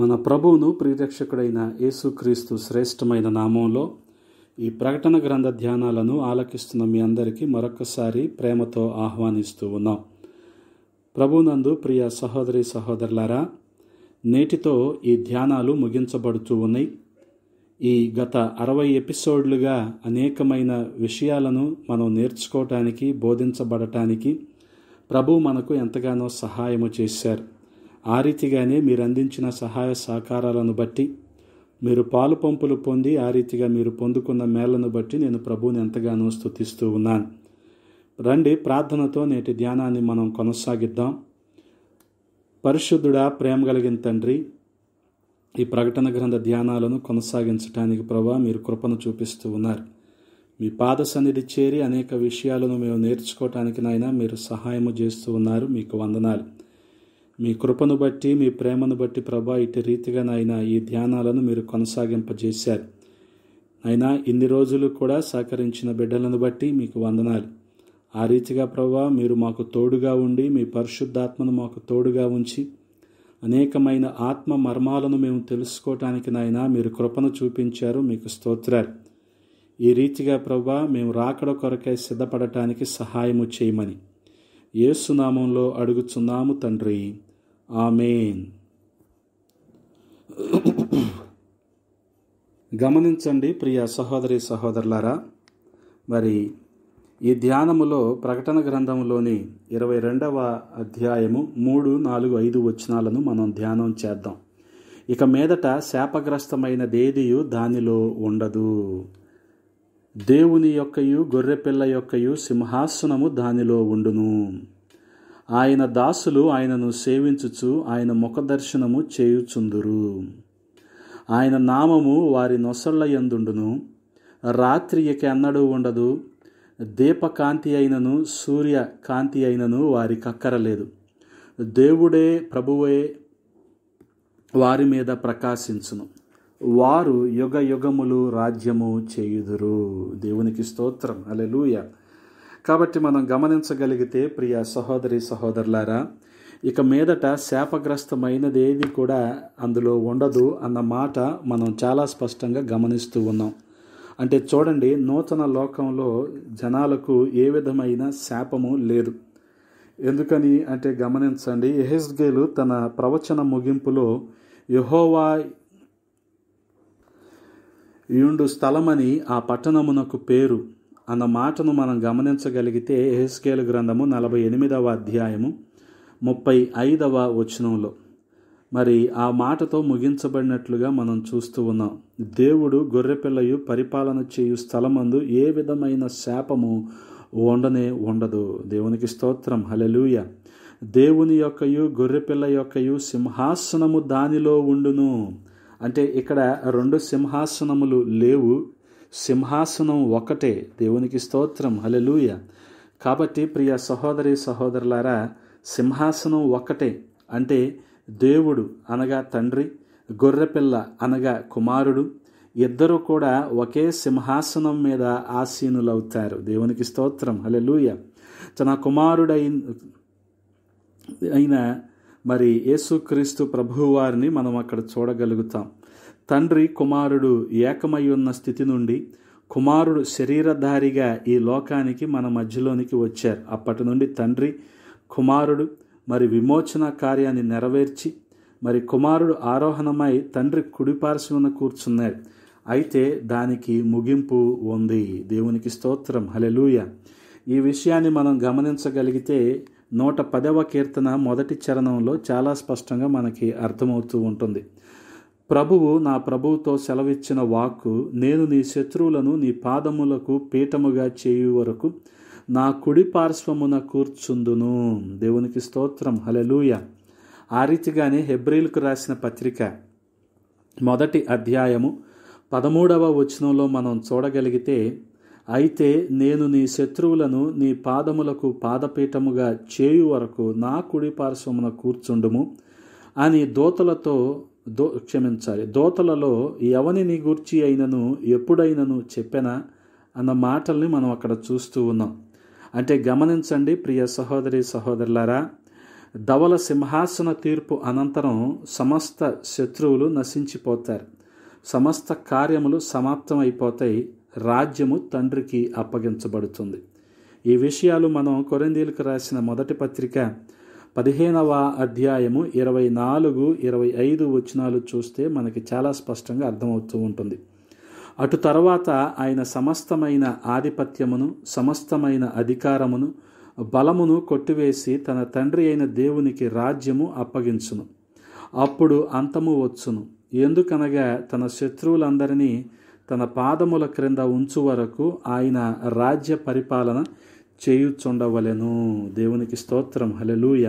మన ప్రభువును ప్రిరక్షకుడైన యేసుక్రీస్తు శ్రేష్టమైన నామంలో ఈ ప్రకటన గ్రంథ ధ్యానాలను ఆలకిస్తున్న మీ అందరికీ మరొకసారి ప్రేమతో ఆహ్వానిస్తూ ఉన్నాం ప్రభునందు ప్రియ సహోదరి సహోదరులారా నేటితో ఈ ధ్యానాలు ముగించబడుతూ ఉన్నాయి ఈ గత అరవై ఎపిసోడ్లుగా అనేకమైన విషయాలను మనం నేర్చుకోవటానికి బోధించబడటానికి ప్రభు మనకు ఎంతగానో సహాయము చేశారు ఆ రీతిగానే మీరు అందించిన సహాయ సహకారాలను బట్టి మీరు పాలు పంపులు పొంది ఆ రీతిగా మీరు పొందుకున్న మేళ్లను బట్టి నేను ప్రభువుని ఎంతగానో స్థుతిస్తూ ఉన్నాను రండి ప్రార్థనతో నేటి ధ్యానాన్ని మనం కొనసాగిద్దాం పరిశుద్ధుడా ప్రేమ కలిగిన తండ్రి ఈ ప్రకటన గ్రంథ ధ్యానాలను కొనసాగించడానికి ప్రభా మీరు కృపను చూపిస్తూ ఉన్నారు మీ పాద సన్నిధి చేరి అనేక విషయాలను మేము నేర్చుకోవటానికి నాయన మీరు సహాయము చేస్తూ ఉన్నారు మీకు వందనాలు మీ కృపను బట్టి మీ ప్రేమను బట్టి ప్రభా ఇటు రీతిగా నాయన ఈ ధ్యానాలను మీరు కొనసాగింపజేశారు అయినా ఇన్ని రోజులు కూడా సహకరించిన బిడ్డలను బట్టి మీకు వందనాలు ఆ రీతిగా ప్రభా మీరు మాకు తోడుగా ఉండి మీ పరిశుద్ధాత్మను మాకు తోడుగా ఉంచి అనేకమైన ఆత్మ మర్మాలను మేము తెలుసుకోవటానికి నాయన మీరు కృపను చూపించారు మీకు స్తోత్రాలు ఈ రీతిగా ప్రభా మేము రాకడ కొరకై సిద్ధపడటానికి సహాయము చేయమని ఏసునామంలో అడుగుచున్నాము తండ్రి ఆమెన్ గమనించండి ప్రియ సహోదరి సహోదరులారా మరి ఈ ధ్యానములో ప్రకటన గ్రంథంలోని ఇరవై రెండవ అధ్యాయము మూడు నాలుగు ఐదు వచనాలను మనం ధ్యానం చేద్దాం ఇక మీదట శాపగ్రస్తమైన దేదియు దానిలో ఉండదు దేవుని యొక్కయు గొర్రెపిల్ల యొక్కయు సింహాసనము దానిలో ఉండును ఆయన దాసులు ఆయనను సేవించుచు ఆయన ముఖదర్శనము చేయుచుందురు ఆయన నామము వారి నొసళ్ల ఎందుండును రాత్రి ఇక ఎన్నడూ ఉండదు దీపకాంతి అయినను సూర్య కాంతి అయినను వారి కక్కరలేదు దేవుడే ప్రభువే వారి మీద ప్రకాశించును వారు యుగ యుగములు రాజ్యము చేయుదురు దేవునికి స్తోత్రం అలెలుయ కాబట్టి మనం గమనించగలిగితే ప్రియ సహోదరి సహోదరులారా ఇక మీదట శాపగ్రస్తమైనదేది కూడా అందులో ఉండదు అన్న మాట మనం చాలా స్పష్టంగా గమనిస్తూ ఉన్నాం అంటే చూడండి నూతన లోకంలో జనాలకు ఏ విధమైన శాపము లేదు ఎందుకని అంటే గమనించండి ఎహెస్గేలు తన ప్రవచన ముగింపులో యహోవా యుండు స్థలమని ఆ పట్టణమునకు పేరు అన్న మాటను మనం గమనించగలిగితే ఎహెస్కేల్ గ్రంథము నలభై ఎనిమిదవ అధ్యాయము ముప్పై ఐదవ వచనంలో మరి ఆ మాటతో ముగించబడినట్లుగా మనం చూస్తూ ఉన్నాం దేవుడు గొర్రెపిల్లయు పరిపాలన చేయు స్థలమందు ఏ విధమైన శాపము ఉండనే ఉండదు దేవునికి స్తోత్రం హలెలూయ దేవుని యొక్కయు గొర్రెపిల్ల యొక్కయు సింహాసనము దానిలో ఉండును అంటే ఇక్కడ రెండు సింహాసనములు లేవు సింహాసనం ఒకటే దేవునికి స్తోత్రం హలెలూయ కాబట్టి ప్రియ సహోదరి సహోదరులారా సింహాసనం ఒకటే అంటే దేవుడు అనగా తండ్రి గొర్రెపిల్ల అనగా కుమారుడు ఇద్దరు కూడా ఒకే సింహాసనం మీద ఆసీనులవుతారు దేవునికి స్తోత్రం హలెలూయ తన కుమారుడై అయిన మరి యేసుక్రీస్తు ప్రభువారిని మనం అక్కడ చూడగలుగుతాం తండ్రి కుమారుడు ఏకమై ఉన్న స్థితి నుండి కుమారుడు శరీరధారిగా ఈ లోకానికి మన మధ్యలోనికి వచ్చారు అప్పటి నుండి తండ్రి కుమారుడు మరి విమోచన కార్యాన్ని నెరవేర్చి మరి కుమారుడు ఆరోహణమై తండ్రి కుడిపార్శ్వన కూర్చున్నాడు అయితే దానికి ముగింపు ఉంది దేవునికి స్తోత్రం హలెలూయ ఈ విషయాన్ని మనం గమనించగలిగితే నూట పదవ కీర్తన మొదటి చరణంలో చాలా స్పష్టంగా మనకి అర్థమవుతూ ఉంటుంది ప్రభువు నా ప్రభువుతో సెలవిచ్చిన వాక్కు నేను నీ శత్రువులను నీ పాదములకు పీఠముగా చేయు వరకు నా కుడి పార్శ్వమున కూర్చుందును దేవునికి స్తోత్రం హలెలూయ ఆ రీతిగానే హెబ్రిల్కు రాసిన పత్రిక మొదటి అధ్యాయము పదమూడవ వచనంలో మనం చూడగలిగితే అయితే నేను నీ శత్రువులను నీ పాదములకు పాదపీఠముగా చేయు వరకు నా కుడి పార్శ్వమున కూర్చుండుము అని దోతలతో దో క్షమించాలి దోతలలో ఎవనిని గూర్చి అయినను ఎప్పుడైనను చెప్పెనా అన్న మాటల్ని మనం అక్కడ చూస్తూ ఉన్నాం అంటే గమనించండి ప్రియ సహోదరి సహోదరులారా ధవల సింహాసన తీర్పు అనంతరం సమస్త శత్రువులు నశించిపోతారు సమస్త కార్యములు సమాప్తం అయిపోతాయి రాజ్యము తండ్రికి అప్పగించబడుతుంది ఈ విషయాలు మనం కొరందీలకు రాసిన మొదటి పత్రిక పదిహేనవ అధ్యాయము ఇరవై నాలుగు ఇరవై ఐదు వచనాలు చూస్తే మనకి చాలా స్పష్టంగా అర్థమవుతూ ఉంటుంది అటు తర్వాత ఆయన సమస్తమైన ఆధిపత్యమును సమస్తమైన అధికారమును బలమును కొట్టివేసి తన తండ్రి అయిన దేవునికి రాజ్యము అప్పగించును అప్పుడు అంతము వచ్చును ఎందుకనగా తన శత్రువులందరినీ తన పాదముల క్రింద ఉంచు వరకు ఆయన రాజ్య పరిపాలన చేయుచుండవలెను దేవునికి స్తోత్రం హలెలూయ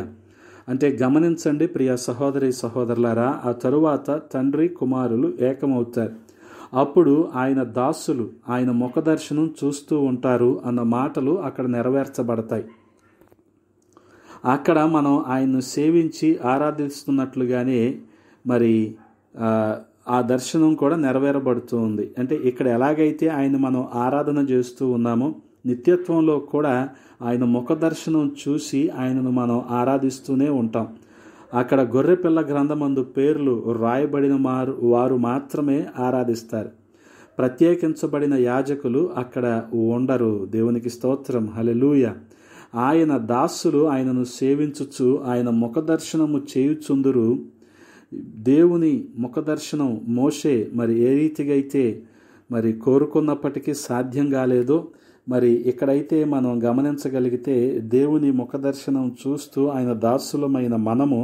అంటే గమనించండి ప్రియ సహోదరి సహోదరులారా ఆ తరువాత తండ్రి కుమారులు ఏకమవుతారు అప్పుడు ఆయన దాసులు ఆయన ముఖదర్శనం చూస్తూ ఉంటారు అన్న మాటలు అక్కడ నెరవేర్చబడతాయి అక్కడ మనం ఆయన్ను సేవించి ఆరాధిస్తున్నట్లుగానే మరి ఆ దర్శనం కూడా నెరవేరబడుతుంది అంటే ఇక్కడ ఎలాగైతే ఆయన మనం ఆరాధన చేస్తూ ఉన్నామో నిత్యత్వంలో కూడా ఆయన ముఖదర్శనం చూసి ఆయనను మనం ఆరాధిస్తూనే ఉంటాం అక్కడ గొర్రెపిల్ల గ్రంథమందు పేర్లు రాయబడిన మారు వారు మాత్రమే ఆరాధిస్తారు ప్రత్యేకించబడిన యాజకులు అక్కడ ఉండరు దేవునికి స్తోత్రం హలెలూయ ఆయన దాసులు ఆయనను సేవించుచు ఆయన ముఖదర్శనము చేయుచుందురు దేవుని ముఖదర్శనం మోషే మరి ఏ రీతిగా అయితే మరి కోరుకున్నప్పటికీ సాధ్యం కాలేదో మరి ఇక్కడైతే మనం గమనించగలిగితే దేవుని ముఖదర్శనం చూస్తూ ఆయన దాసులమైన మనము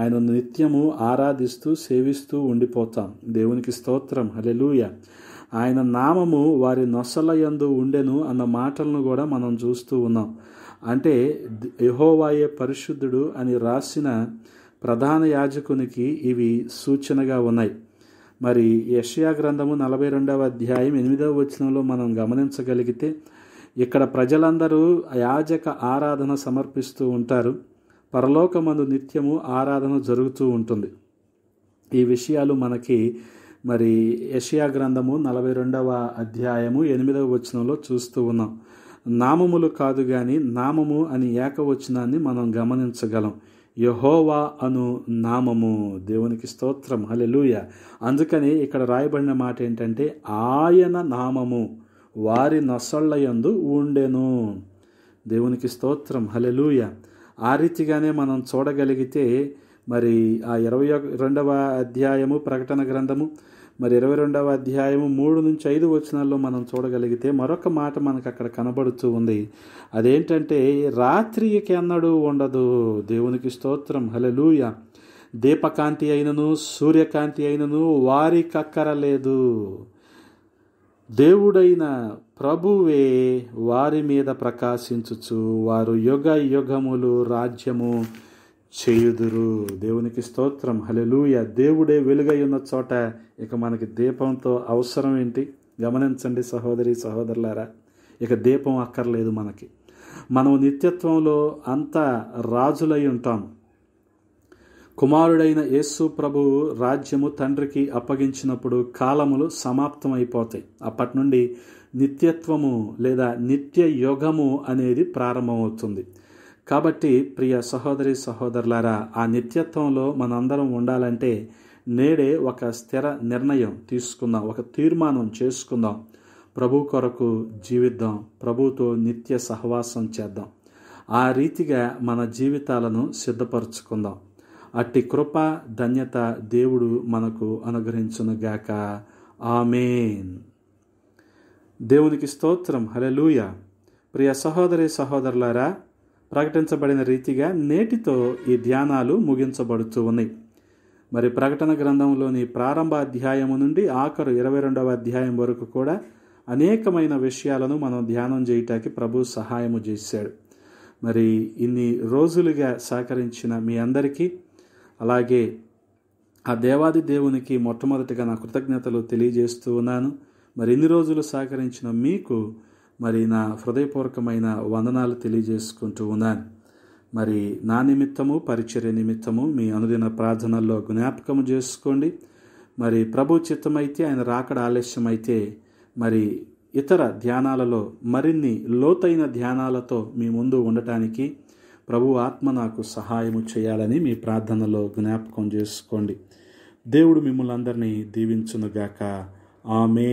ఆయన నిత్యము ఆరాధిస్తూ సేవిస్తూ ఉండిపోతాం దేవునికి స్తోత్రం హలెలూయ ఆయన నామము వారి నొసలయందు ఉండెను అన్న మాటలను కూడా మనం చూస్తూ ఉన్నాం అంటే యహోవాయే పరిశుద్ధుడు అని రాసిన ప్రధాన యాజకునికి ఇవి సూచనగా ఉన్నాయి మరి యషయా గ్రంథము నలభై రెండవ అధ్యాయం ఎనిమిదవ వచనంలో మనం గమనించగలిగితే ఇక్కడ ప్రజలందరూ యాజక ఆరాధన సమర్పిస్తూ ఉంటారు పరలోకమందు నిత్యము ఆరాధన జరుగుతూ ఉంటుంది ఈ విషయాలు మనకి మరి యషియా గ్రంథము నలభై రెండవ అధ్యాయము ఎనిమిదవ వచనంలో చూస్తూ ఉన్నాం నామములు కాదు కానీ నామము అని ఏకవచనాన్ని మనం గమనించగలం యహోవా అను నామము దేవునికి స్తోత్రం హలెలుయ అందుకని ఇక్కడ రాయబడిన మాట ఏంటంటే ఆయన నామము వారి నొసళ్ళయందు ఉండెను దేవునికి స్తోత్రం హలెలూయ ఆ రీతిగానే మనం చూడగలిగితే మరి ఆ ఇరవై రెండవ అధ్యాయము ప్రకటన గ్రంథము మరి ఇరవై రెండవ అధ్యాయము మూడు నుంచి ఐదు వచనాల్లో మనం చూడగలిగితే మరొక మాట మనకు అక్కడ కనబడుతూ ఉంది అదేంటంటే రాత్రికి అన్నడు ఉండదు దేవునికి స్తోత్రం హలెలూయ దీపకాంతి అయినను సూర్యకాంతి అయినను వారి కక్కర లేదు దేవుడైన ప్రభువే వారి మీద ప్రకాశించుచు వారు యుగ యుగములు రాజ్యము చేయుదురు దేవునికి స్తోత్రం హలెలూయ దేవుడే వెలుగై ఉన్న చోట ఇక మనకి దీపంతో అవసరం ఏంటి గమనించండి సహోదరి సహోదరులారా ఇక దీపం అక్కర్లేదు మనకి మనం నిత్యత్వంలో అంతా రాజులై ఉంటాము కుమారుడైన యేసు ప్రభువు రాజ్యము తండ్రికి అప్పగించినప్పుడు కాలములు సమాప్తమైపోతాయి అప్పటి నుండి నిత్యత్వము లేదా నిత్య యుగము అనేది ప్రారంభమవుతుంది కాబట్టి ప్రియ సహోదరి సహోదరులారా ఆ నిత్యత్వంలో మనందరం ఉండాలంటే నేడే ఒక స్థిర నిర్ణయం తీసుకుందాం ఒక తీర్మానం చేసుకుందాం ప్రభు కొరకు జీవిద్దాం ప్రభుతో నిత్య సహవాసం చేద్దాం ఆ రీతిగా మన జీవితాలను సిద్ధపరచుకుందాం అట్టి కృప ధన్యత దేవుడు మనకు అనుగ్రహించునుగాక ఆమెన్ దేవునికి స్తోత్రం హలెలూయ ప్రియ సహోదరి సహోదరులారా ప్రకటించబడిన రీతిగా నేటితో ఈ ధ్యానాలు ముగించబడుతూ ఉన్నాయి మరి ప్రకటన గ్రంథంలోని ప్రారంభ అధ్యాయము నుండి ఆఖరు ఇరవై రెండవ అధ్యాయం వరకు కూడా అనేకమైన విషయాలను మనం ధ్యానం చేయటానికి ప్రభు సహాయము చేశాడు మరి ఇన్ని రోజులుగా సహకరించిన మీ అందరికీ అలాగే ఆ దేవాది దేవునికి మొట్టమొదటిగా నా కృతజ్ఞతలు తెలియజేస్తూ ఉన్నాను మరి ఇన్ని రోజులు సహకరించిన మీకు మరి నా హృదయపూర్వకమైన వందనాలు తెలియజేసుకుంటూ ఉన్నాను మరి నా నిమిత్తము పరిచర్య నిమిత్తము మీ అనుదిన ప్రార్థనల్లో జ్ఞాపకము చేసుకోండి మరి ప్రభు చిత్తమైతే ఆయన రాకడ ఆలస్యమైతే మరి ఇతర ధ్యానాలలో మరిన్ని లోతైన ధ్యానాలతో మీ ముందు ఉండటానికి ప్రభు ఆత్మ నాకు సహాయము చేయాలని మీ ప్రార్థనలో జ్ఞాపకం చేసుకోండి దేవుడు మిమ్మల్ని అందరినీ దీవించునుగాక ఆమె